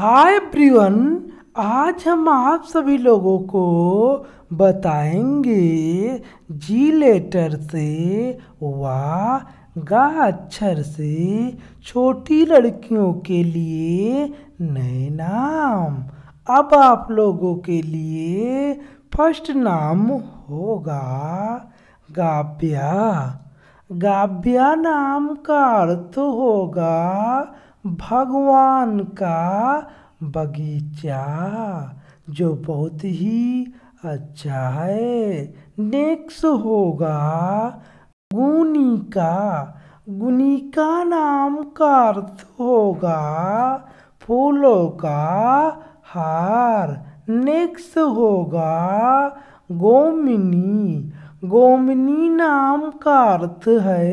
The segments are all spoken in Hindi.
हाय एवरीवन आज हम आप सभी लोगों को बताएंगे जी लेटर से वा गा अक्षर से छोटी लड़कियों के लिए नए नाम अब आप लोगों के लिए फर्स्ट नाम होगा गाव्या गाव्या नाम का अर्थ होगा भगवान का बगीचा जो बहुत ही अच्छा है नेक्स्ट होगा गुनिका का नाम का अर्थ होगा फूलों का हार नेक्स्ट होगा गोमिनी गोमनी नाम का अर्थ है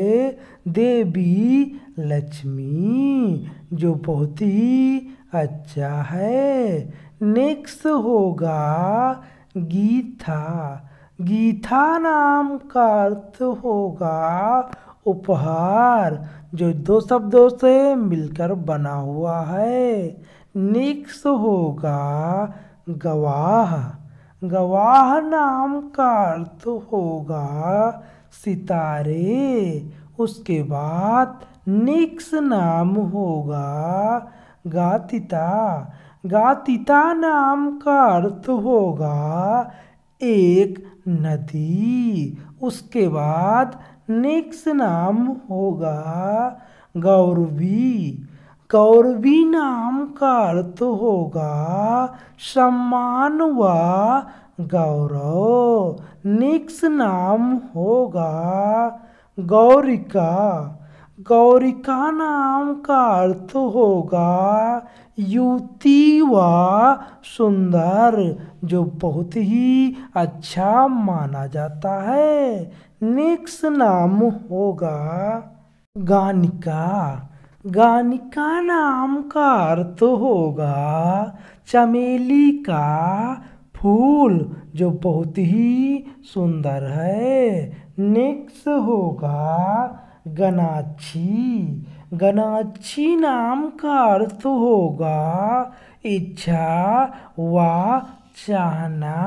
देवी लक्ष्मी जो बहुत ही अच्छा है नेक्स्ट होगा गीता गीता नाम का अर्थ होगा उपहार जो दो शब्दों से मिलकर बना हुआ है नेक्स्ट होगा गवाह गवाह नाम का अर्थ होगा सितारे उसके बाद निक्स नाम होगा गातिता गातिता नाम का अर्थ होगा एक नदी उसके बाद निक्स नाम होगा गौरवी कौरवी नाम का अर्थ होगा सम्मान व गौरव निक्स नाम होगा गौरिका गौरिका नाम का अर्थ होगा युति व सुंदर जो बहुत ही अच्छा माना जाता है नेक्स्ट नाम होगा गानिका गानिका नाम का अर्थ होगा चमेली का फूल जो बहुत ही सुंदर है नेक्स्ट होगा गनाक्षी गनाक्षी नाम का अर्थ होगा इच्छा व चाहना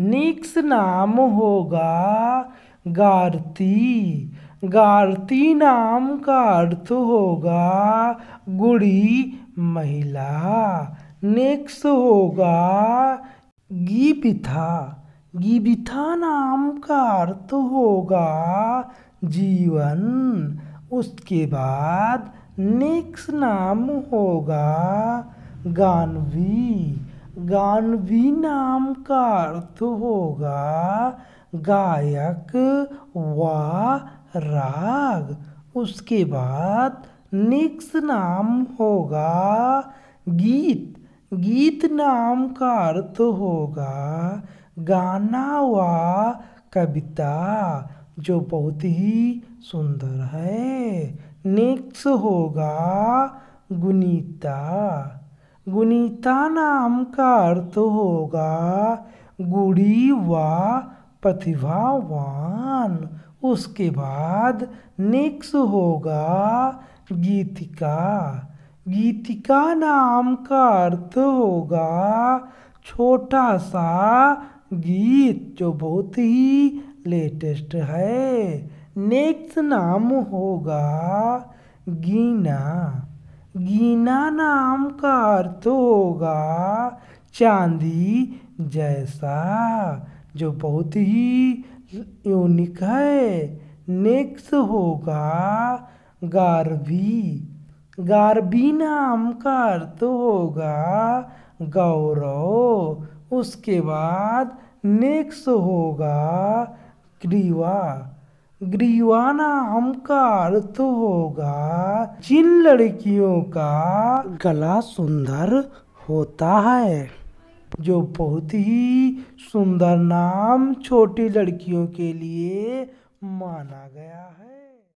नेक्स्ट नाम होगा गारती गारती नाम का अर्थ होगा गुड़ी महिला नेक्स्ट होगा गीबिथा गीबिथा नाम का अर्थ होगा जीवन उसके बाद नेक्स्ट नाम होगा गानवी गानवी नाम का अर्थ होगा गायक व राग उसके बाद नेक्स्ट नाम होगा गीत गीत नाम का अर्थ होगा गाना व कविता जो बहुत ही सुंदर है नेक्स्ट होगा गुनीता गुनीता नाम का अर्थ होगा गुड़ी व प्रतिभावान उसके बाद नेक्स्ट होगा गीतिका गीतिका नाम का अर्थ होगा छोटा सा गीत जो बहुत ही लेटेस्ट है नेक्स्ट नाम होगा गीना गीना नाम का अर्थ होगा चांदी जैसा जो बहुत ही यूनिक है नेक्स्ट होगा गारवी गारवी नाम का अर्थ होगा गौरव उसके बाद नेक्स होगा ग्रीवा ग्रीवा नाम का अर्थ होगा जिन लड़कियों का गला सुंदर होता है जो बहुत ही सुंदर नाम छोटी लड़कियों के लिए माना गया है